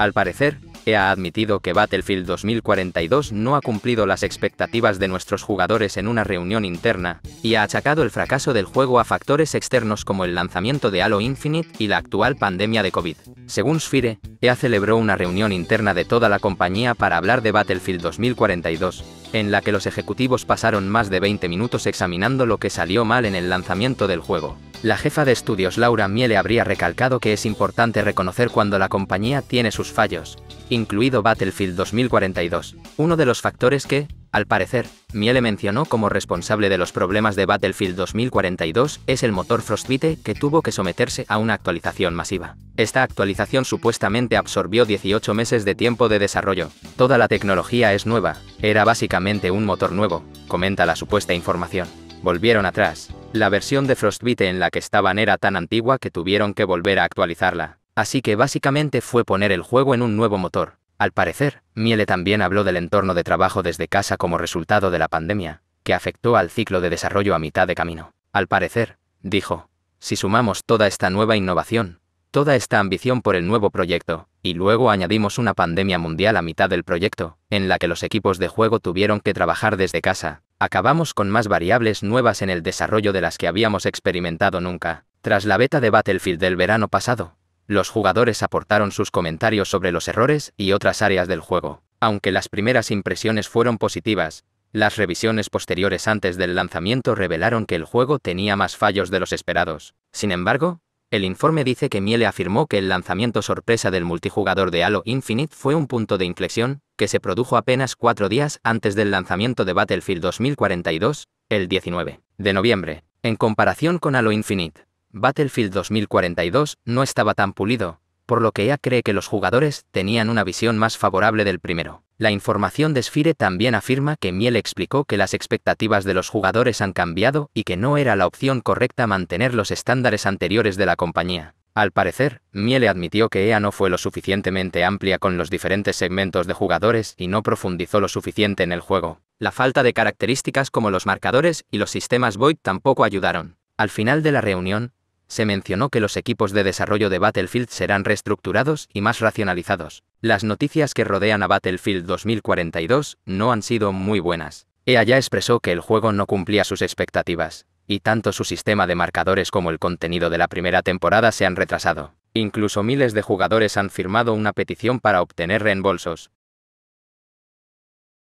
Al parecer, EA ha admitido que Battlefield 2042 no ha cumplido las expectativas de nuestros jugadores en una reunión interna, y ha achacado el fracaso del juego a factores externos como el lanzamiento de Halo Infinite y la actual pandemia de COVID. Según Sphere, EA celebró una reunión interna de toda la compañía para hablar de Battlefield 2042, en la que los ejecutivos pasaron más de 20 minutos examinando lo que salió mal en el lanzamiento del juego. La jefa de estudios Laura Miele habría recalcado que es importante reconocer cuando la compañía tiene sus fallos, incluido Battlefield 2042, uno de los factores que, al parecer, Miele mencionó como responsable de los problemas de Battlefield 2042 es el motor Frostbite que tuvo que someterse a una actualización masiva. Esta actualización supuestamente absorbió 18 meses de tiempo de desarrollo. Toda la tecnología es nueva, era básicamente un motor nuevo, comenta la supuesta información. Volvieron atrás, la versión de Frostbite en la que estaban era tan antigua que tuvieron que volver a actualizarla, así que básicamente fue poner el juego en un nuevo motor. Al parecer, Miele también habló del entorno de trabajo desde casa como resultado de la pandemia, que afectó al ciclo de desarrollo a mitad de camino. Al parecer, dijo, si sumamos toda esta nueva innovación, toda esta ambición por el nuevo proyecto, y luego añadimos una pandemia mundial a mitad del proyecto, en la que los equipos de juego tuvieron que trabajar desde casa, acabamos con más variables nuevas en el desarrollo de las que habíamos experimentado nunca. Tras la beta de Battlefield del verano pasado, los jugadores aportaron sus comentarios sobre los errores y otras áreas del juego. Aunque las primeras impresiones fueron positivas, las revisiones posteriores antes del lanzamiento revelaron que el juego tenía más fallos de los esperados. Sin embargo, el informe dice que Miele afirmó que el lanzamiento sorpresa del multijugador de Halo Infinite fue un punto de inflexión, que se produjo apenas cuatro días antes del lanzamiento de Battlefield 2042, el 19 de noviembre. En comparación con Halo Infinite, Battlefield 2042 no estaba tan pulido, por lo que EA cree que los jugadores tenían una visión más favorable del primero. La información de Sphere también afirma que Miel explicó que las expectativas de los jugadores han cambiado y que no era la opción correcta mantener los estándares anteriores de la compañía. Al parecer, Miele admitió que EA no fue lo suficientemente amplia con los diferentes segmentos de jugadores y no profundizó lo suficiente en el juego. La falta de características como los marcadores y los sistemas Void tampoco ayudaron. Al final de la reunión, se mencionó que los equipos de desarrollo de Battlefield serán reestructurados y más racionalizados. Las noticias que rodean a Battlefield 2042 no han sido muy buenas. EA ya expresó que el juego no cumplía sus expectativas y tanto su sistema de marcadores como el contenido de la primera temporada se han retrasado. Incluso miles de jugadores han firmado una petición para obtener reembolsos.